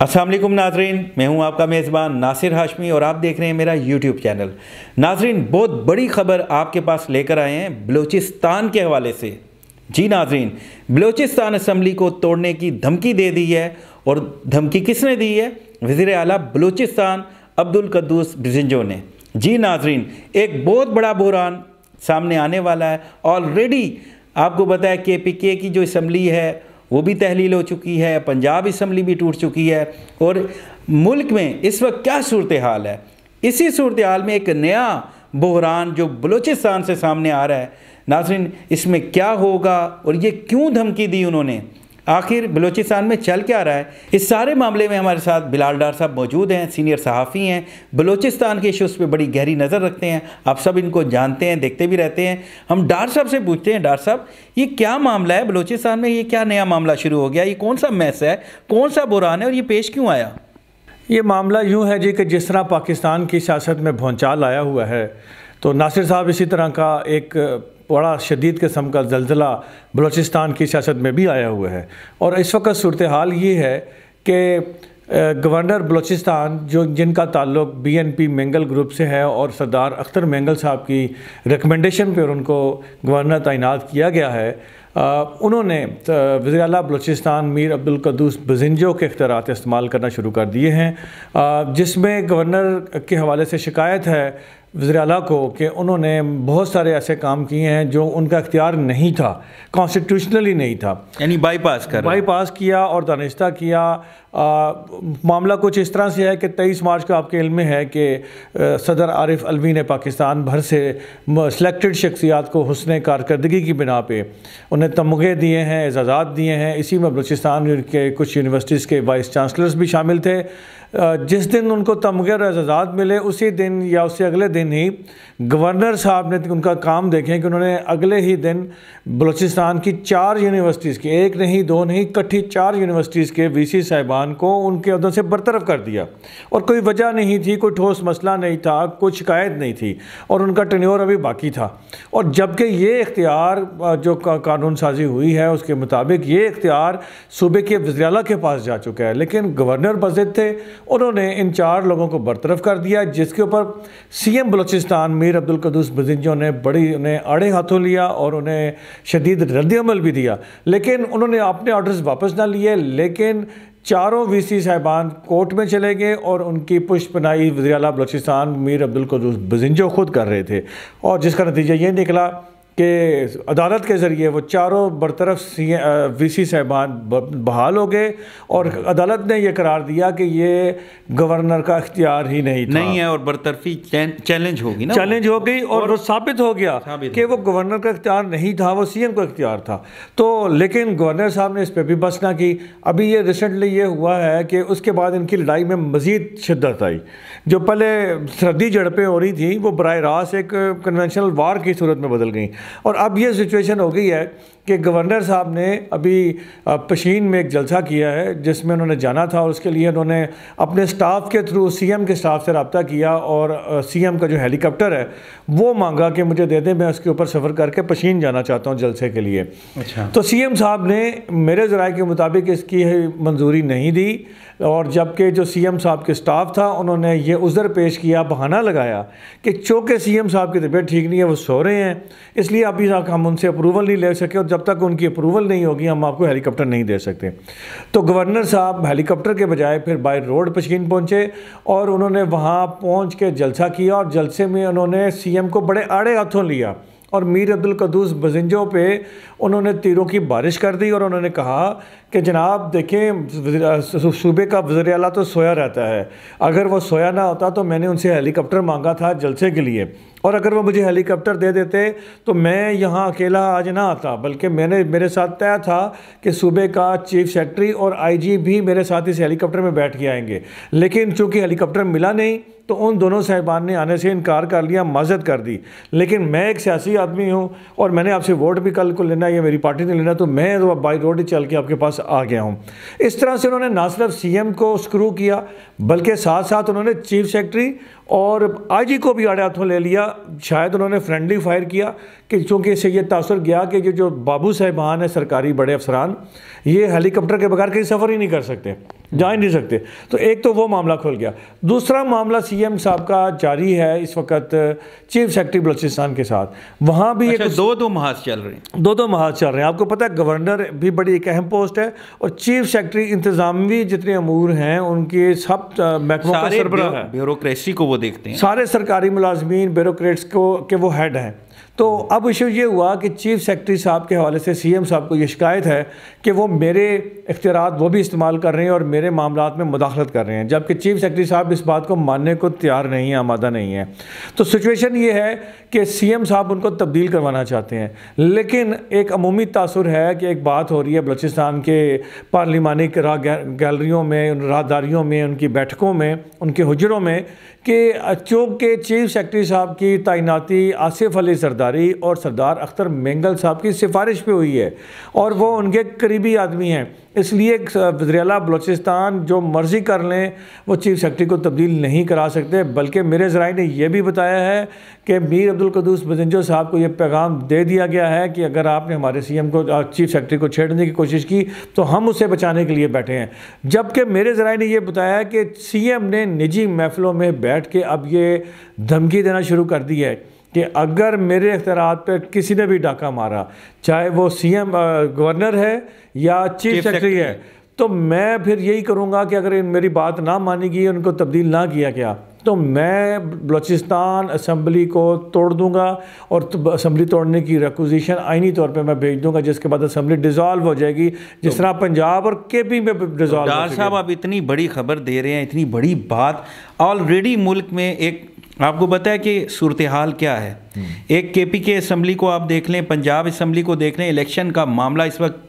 असलम नाजरीन मैं हूं आपका मेज़बान नासिर हाशमी और आप देख रहे हैं मेरा यूट्यूब चैनल नाजरीन बहुत बड़ी खबर आपके पास लेकर आए हैं बलूचिस्तान के हवाले से जी नाजरीन बलूचिस्तान असम्बली को तोड़ने की धमकी दे दी है और धमकी किसने दी है वज़ी अला बलूचिस्तान अब्दुल कद्दूस ने जी नाजरीन एक बहुत बड़ा बहरान सामने आने वाला है ऑलरेडी आपको बताया के पी के की जो इसम्बली है वो भी तहलील हो चुकी है पंजाब इसम्बली भी टूट चुकी है और मुल्क में इस वक्त क्या सूरत हाल है इसी सूरत हाल में एक नया बहरान जो बलूचिस्तान से सामने आ रहा है नाजरीन इसमें क्या होगा और ये क्यों धमकी दी उन्होंने आखिर बलूचिस्तान में चल क्या रहा है इस सारे मामले में हमारे साथ बिलाल डार साहब मौजूद हैं सीनियर सहाफ़ी हैं बलूचिस्तान के इशूज़ पर बड़ी गहरी नज़र रखते हैं आप सब इनको जानते हैं देखते भी रहते हैं हम डार साहब से पूछते हैं डार साहब ये क्या मामला है बलूचिस्तान में ये क्या नया मामला शुरू हो गया ये कौन सा मैस है कौन सा बुरान है और ये पेश क्यों आया ये मामला यूँ है जी कि जिस तरह पाकिस्तान की सियासत में भौचाल आया हुआ है तो नासिर साहब इसी तरह का एक बड़ा शदीद किस्म का जलजिला बलूचिस्तान की सियासत में भी आया हुआ है और इस वक्त सूरत हाल ये है कि गवर्नर बलूचिस्तान जो जिनका ताल्लुक बीएनपी मेंगल ग्रुप से है और सरदार अख्तर मेंगल साहब की रिकमेंडेशन पर उनको गवर्नर तैनात किया गया है उन्होंने वजी अल बलोचिस्तान मीर अब्दुल्कदूस बजिंजो के अख्तियार इस्तेमाल करना शुरू कर दिए हैं जिसमें गवर्नर के हवाले से शिकायत है वजी अल को कि उन्होंने बहुत सारे ऐसे काम किए हैं जो उनका अख्तियार नहीं था कॉन्स्टिट्यूशनली नहीं था यानी बाईपास कर बाईपास किया और दानिश्ता किया आ, मामला कुछ इस तरह से है कि तेईस मार्च को आपके इल्म में है कि सदर आरिफ अलवी ने पाकिस्तान भर से सिलेक्टेड शख्सियात को हसन कारकर्दगी की बिना पर उन्हें उन्हें तमगे दिए हैं एजाज़ात दिए हैं इसी में बलूचिस्तान के कुछ यूनिवर्सिटीज़ के वाइस चांसलर्स भी शामिल थे जिस दिन उनको तमगे और एजाज़ात मिले उसी दिन या उससे अगले दिन ही गवर्नर साहब ने उनका काम देखें कि उन्होंने अगले ही दिन बलूचिस्तान की चार यूनिवर्सिटीज़ के एक नहीं दो नहीं इकट्ठी चार यूनिवर्सिटीज़ के वी सी साहिबान को उनके अहदों से बरतरफ कर दिया और कोई वजह नहीं थी कोई ठोस मसला नहीं था कोई शिकायत नहीं थी और उनका टनोर अभी बाकी था और जबकि ये इख्तियार जो कानून साजी हुई है उसके मुताबिक ये इख्तियार सूबे के वजराला के पास जा चुका है लेकिन गवर्नर बजट थे उन्होंने इन चार लोगों को बरतरफ कर दिया जिसके ऊपर सीएम बलूचिस्तान मीर अब्दुल कदूस बजिंजो ने बड़ी उन्हें अड़े हाथों लिया और उन्हें शदीद रद्दमल भी दिया लेकिन उन्होंने अपने ऑर्डर्स वापस ना लिए लेकिन चारों वी सी साहिबान कोर्ट में चले गए और उनकी पुष्प पनाई वजी बलोचिस्तान मीर अब्दुल कदूस बजिंजो खुद कर रहे थे और जिसका नतीजा ये निकला कि अदालत के ज़रिए वो चारों बरतरफ सी वी सी साहबान बहाल हो गए और अदालत ने यह करार दिया कि ये गवर्नर का अख्तियार ही नहीं था। नहीं है और बरतरफी चैलेंज होगी ना चैलेंज हो गई और, और वो साबित हो गया कि वो गवर्नर का अख्तियार नहीं था वो सीएम का इख्तियार था तो लेकिन गवर्नर साहब ने इस पर भी बस ना की अभी ये रिसेंटली ये हुआ है कि उसके बाद इनकी लड़ाई में मज़ीद शिद्दत आई जो पहले सर्दी झड़पें हो रही थी वो बर रास्त एक कन्वेंशनल वार की सूरत में बदल गई और अब ये सिचुएशन हो गई है कि गवर्नर साहब ने अभी पशीन में एक जलसा किया है जिसमें उन्होंने जाना था और उसके लिए उन्होंने अपने स्टाफ के थ्रू सीएम के स्टाफ से रबता किया और सीएम का जो हेलीकॉप्टर है वो मांगा कि मुझे दे दें मैं उसके ऊपर सफ़र करके पशीन जाना चाहता हूँ जलसे के लिए अच्छा। तो सीएम साहब ने मेरे ज़रा के मुताबिक इसकी मंजूरी नहीं दी और जबकि जो सीएम साहब के स्टाफ था उन्होंने ये उज़र पेश किया बहाना लगाया कि चूँकि सीएम साहब की तबीयत ठीक नहीं है वो सो रहे हैं इसलिए अभी हम उनसे अप्रूवल नहीं ले सके और जब तक उनकी अप्रूवल नहीं होगी हम आपको हेलीकॉप्टर नहीं दे सकते तो गवर्नर साहब हेलीकॉप्टर के बजाय फिर बाय रोड पशकीन पहुंचे और उन्होंने वहाँ पहुँच के जलसा किया और जलसे में उन्होंने सीएम को बड़े आड़े हाथों लिया और मीर अब्दुल कदूस बजिंजों पे उन्होंने तीरों की बारिश कर दी और उन्होंने कहा कि जनाब देखें सूबे का वजर अला तो सोया रहता है अगर वो सोया ना होता तो मैंने उनसे हेलीकॉप्टर मांगा था जलसे के लिए और अगर वो मुझे हेलीकॉप्टर दे देते तो मैं यहाँ अकेला आज ना आता बल्कि मैंने मेरे साथ तय था कि सूबे का चीफ सेक्रेटरी और आईजी भी मेरे साथ इस हेलीकॉप्टर में बैठ के आएंगे लेकिन चूँकि हेलीकॉप्टर मिला नहीं तो उन दोनों साहिबान ने आने से इनकार कर लिया मजद कर दी लेकिन मैं एक सियासी आदमी हूँ और मैंने आपसे वोट भी कल को लेना या मेरी पार्टी ने लेना तो मैं तो बाई रोड ही चल के आपके पास आ गया हूँ इस तरह से उन्होंने ना सिर्फ सीएम को स्क्रू किया बल्कि साथ साथ उन्होंने चीफ सेक्रेटरी और ही को भी आड़े हाथों ले लिया शायद उन्होंने फ्रेंडली फायर किया कि चूँकि इससे ये तासर गया कि जो जो बाबू साहिबान है सरकारी बड़े अफसरान ये हेलीकॉप्टर के बगैर कहीं सफ़र ही नहीं कर सकते जा ही नहीं सकते तो एक तो वो मामला खुल गया दूसरा मामला सीएम साहब का जारी है इस वक्त चीफ सेक्रेटरी बलोचिस्तान के साथ वहाँ भी अच्छा, एक दो दो महाज चल रहे हैं दो दो महाज चल रहे हैं आपको पता है गवर्नर भी बड़ी एक अहम पोस्ट है और चीफ सेक्रेटरी इंतजामी जितने अमूर हैं उनके सब महकमों का को वो देखते हैं सारे सरकारी मुलाजमीन ब्यूरोट्स को के वो हेड हैं तो अब इशू ये हुआ कि चीफ सेक्रेटरी साहब के हवाले से सीएम साहब को ये शिकायत है कि वो मेरे इख्तियार वो भी इस्तेमाल कर रहे हैं और मेरे मामला में मुदाखलत कर रहे हैं जबकि चीफ सेक्रेटरी साहब इस बात को मानने को तैयार नहीं है आमादा नहीं है तो सिचुएशन ये है कि सीएम साहब उनको तब्दील करवाना चाहते हैं लेकिन एक अमूमी तासर है कि एक बात हो रही है बलूचिस्तान के पार्लिमानी गैलरीों में राहदारियों में उनकी बैठकों में उनके हजरों में कि चूँकि चीफ सेक्रेटरी साहब की तैनाती आसिफ अली सरदार जरदारी और सरदार अख्तर मेंगल साहब की सिफारिश पे हुई है और वो उनके करीबी आदमी हैं इसलिए वजरेला बलोचिस्तान जो मर्ज़ी कर लें वो चीफ सेक्रेटरी को तब्दील नहीं करा सकते बल्कि मेरे ज़राए ने यह भी बताया है कि मीर अब्दुल कदूस साहब को यह पैगाम दे दिया गया है कि अगर आपने हमारे सी एम को चीफ सेक्रेटरी को छेड़ने की कोशिश की तो हम उसे बचाने के लिए बैठे हैं जबकि मेरे ज़राए ने यह बताया कि सी एम ने निजी महफ़लों में बैठ के अब ये धमकी देना शुरू कर दी है कि अगर मेरे इख्तरात पर किसी ने भी डाका मारा चाहे वो सीएम गवर्नर है या चीफ सेक्रेटरी है तो मैं फिर यही करूँगा कि अगर मेरी बात ना मानी गई उनको तब्दील ना किया गया तो मैं बलूचिस्तान असम्बली को तोड़ दूंगा और असम्बली तोड़ने की रिकोजिशन आइनी तौर पे मैं भेज दूंगा जिसके बाद असम्बली डिजॉल्व हो जाएगी जिस तो तरह पंजाब और के पी में तो डॉक्टर साहब आप इतनी बड़ी खबर दे रहे हैं इतनी बड़ी बात ऑलरेडी मुल्क में एक आपको बताया कि सूरत हाल क्या है हम्म। एक के पी के असम्बली को आप देख लें पंजाब असम्बली को देख लें इलेक्शन का मामला इस वक्त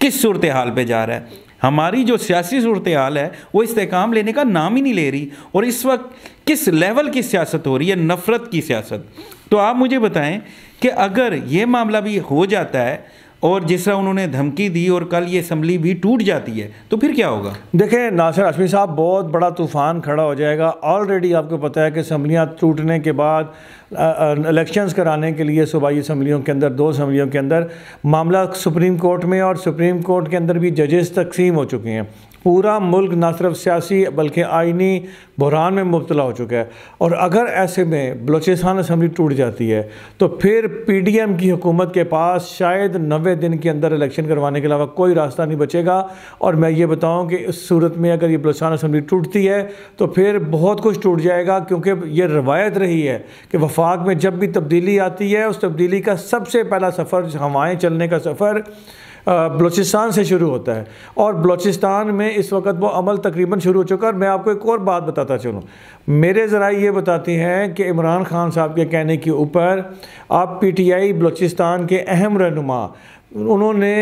किस सूरत हाल पर जा रहा है हमारी जो सियासी सूरत हाल है वो इस्तेकाम लेने का नाम ही नहीं ले रही और इस वक्त किस लेवल की सियासत हो रही है नफ़रत की सियासत तो आप मुझे बताएं कि अगर ये मामला भी हो जाता है और जिस तरह उन्होंने धमकी दी और कल ये असम्बली भी टूट जाती है तो फिर क्या होगा देखिए नासिर अशमी साहब बहुत बड़ा तूफ़ान खड़ा हो जाएगा ऑलरेडी आपको पता है कि असम्बलियाँ टूटने के बाद इलेक्शंस कराने के लिए सूबाई असम्बलियों के अंदर दो असम्बलियों के अंदर मामला सुप्रीम कोर्ट में और सुप्रीम कोर्ट के अंदर भी जजेस तकसीम हो चुके हैं पूरा मुल्क ना सिर्फ सियासी बल्कि आइनी बहरान में मुबतला हो चुका है और अगर ऐसे में बलोचिस्तान असम्बली टूट जाती है तो फिर पी डी एम की हुकूमत के पास शायद नबे दिन के अंदर इलेक्शन करवाने के अलावा कोई रास्ता नहीं बचेगा और मैं ये बताऊँ कि इस सूरत में अगर ये बलोचिस्तान असम्बली टूटती है तो फिर बहुत कुछ टूट जाएगा क्योंकि ये रवायत रही है कि वफा ख्वाक में जब भी तब्दीली आती है उस तब्दीली का सबसे पहला सफ़र हवाएँ चलने का सफ़र बलोचिस्तान से शुरू होता है और बलोचिस्तान में इस वक्त वो अमल तकरीबन शुरू हो चुका है और मैं आपको एक और बात बताता चलूँ मेरे ज़रा ये बताती हैं कि इमरान खान साहब के कहने के ऊपर आप पी टी आई बलोचिस्तान के अहम रहनुमा उन्होंने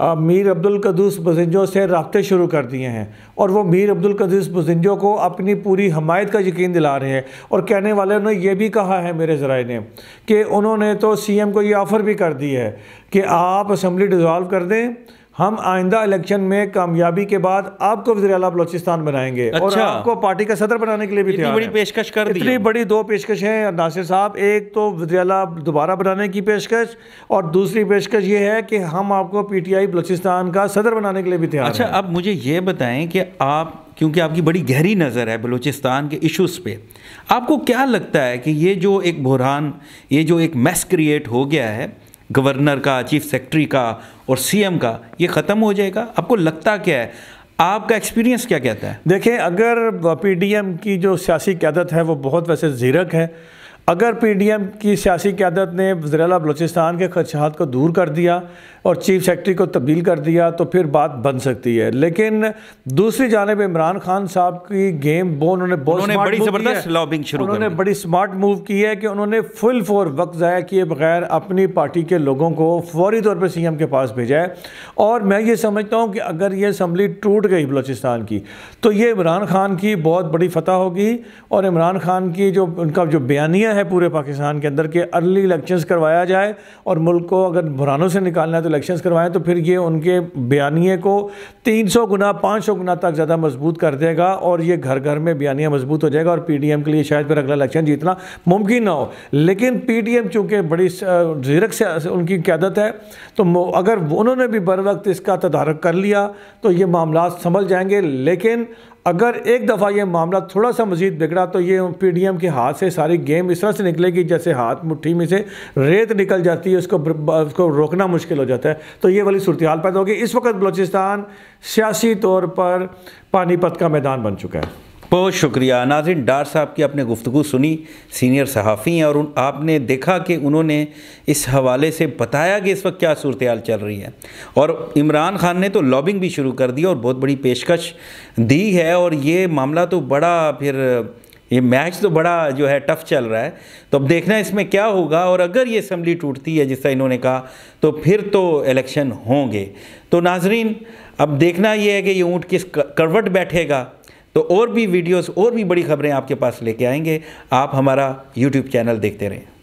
मीर अब्दुल कदूस बजिंजों से रबते शुरू कर दिए हैं और वो मीर अब्दुल कदूस बजिंजों को अपनी पूरी हमायत का यकीन दिला रहे हैं और कहने वाले ने यह भी कहा है मेरे ज़राए ने कि उन्होंने तो सी एम को ये ऑफ़र भी कर दी है कि आप असम्बली डिज़ोल्व कर दें हम आइंदा इलेक्शन में कामयाबी के बाद आपको वजी अला बलोचिस्तान बनाएंगे अच्छा। और आपको पार्टी का सदर बनाने के लिए भी इतनी बड़ी पेशकश कर दी इतनी बड़ी दो पेशकश हैं नासिर साहब एक तो वजी अला दोबारा बनाने की पेशकश और दूसरी पेशकश ये है कि हम आपको पी टी आई बलोचिस्तान का सदर बनाने के लिए भी तैयार अच्छा अब मुझे ये बताएं कि आप क्योंकि आपकी बड़ी गहरी नज़र है बलूचिस्तान के इश्यूज़ पे आपको क्या लगता है कि ये जो एक बुरहान ये जो एक मैस क्रिएट हो गया है गवर्नर का चीफ सेक्रेटरी का और सीएम का ये ख़त्म हो जाएगा आपको लगता क्या है आपका एक्सपीरियंस क्या कहता है देखिए अगर पीडीएम की जो सियासी क्यादत है वो बहुत वैसे जीरक है अगर पी डी एम की सियासी क्यादत ने वजरला बलूचिस्तान के खदशात को दूर कर दिया और चीफ सेक्रेटरी को तब्दील कर दिया तो फिर बात बन सकती है लेकिन दूसरी जानब इमरान खान साहब की गेम वो उन्होंने बहुत बड़ी जबरदस्त लॉबिंग शुरू उन्होंने बड़ी स्मार्ट मूव की है कि उन्होंने फुल फोर वक्त ज़ाया किए बगैर अपनी पार्टी के लोगों को फौरी तौर पर एम के पास भेजा है और मैं ये समझता हूँ कि अगर ये असम्बली टूट गई बलोचिस्तान की तो ये इमरान खान की बहुत बड़ी फतह होगी और इमरान खान की जो उनका जो बयानिया है पूरे पाकिस्तान के अंदर कि अर्ली इलेक्शंस करवाया जाए और मुल्क को अगर बुरानों से निकालना है तो इलेक्शंस करवाएं तो फिर ये उनके बयानिए को 300 गुना 500 गुना तक ज़्यादा मजबूत कर देगा और ये घर घर में बयानिया मजबूत हो जाएगा और पी के लिए शायद फिर अगला इलेक्शन जीतना मुमकिन ना हो लेकिन पी चूँकि बड़ी जीरक से उनकी क्यादत है तो अगर उन्होंने भी बर वक्त इसका तदारक कर लिया तो ये मामला समझ जाएंगे लेकिन अगर एक दफ़ा ये मामला थोड़ा सा मजीद बिगड़ा तो ये पीडीएम के हाथ से सारी गेम इस तरह से निकलेगी जैसे हाथ मुट्ठी में से रेत निकल जाती है उसको उसको रोकना मुश्किल हो जाता है तो ये वाली सूरत हाल पैदा होगी इस वक्त बलूचिस्तान सियासी तौर पर पानीपत का मैदान बन चुका है बहुत शुक्रिया नाजिन डार साहब की आपने गुफ्तु सुनी सीनियर सहाफ़ी हैं और उन आपने देखा कि उन्होंने इस हवाले से बताया कि इस वक्त क्या सूरत हाल चल रही है और इमरान खान ने तो लॉबिंग भी शुरू कर दी और बहुत बड़ी पेशकश दी है और ये मामला तो बड़ा फिर ये मैच तो बड़ा जो है टफ चल रहा है तो अब देखना इसमें क्या होगा और अगर ये असम्बली टूटती है जिस इन्होंने कहा तो फिर तो इलेक्शन होंगे तो नाजरीन अब देखना ये है कि ये ऊँट किस करवट बैठेगा तो और भी वीडियोस और भी बड़ी खबरें आपके पास लेके आएंगे आप हमारा यूट्यूब चैनल देखते रहें